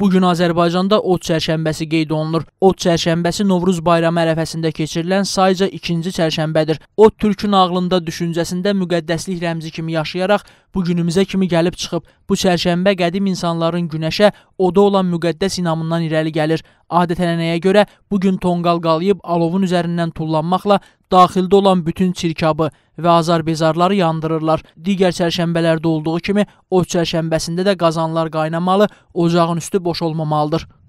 Bu gün Azərbaycanda od çərşənbəsi qeyd olunur. Od çərşənbəsi Novruz bayramı ərəfəsində keçirilən sayca ikinci çərşənbədir. Od türkün ağlında, düşüncəsində müqəddəslik rəmzi kimi yaşayaraq bu günümüzə kimi gəlib çıxıb. Bu çərşənbə qədim insanların günəşə, oda olan müqəddəs inamından irəli gəlir. Adətənənəyə görə bu gün tonqal qalıyıb alovun üzərindən tullanmaqla daxildə olan bütün çirkabı və azarbezarları yandırırlar. Digər çərşənbələrdə olduğu kimi o çərşənbəsində də qazanlar qaynamalı, ocağın üstü boş olmamalıdır.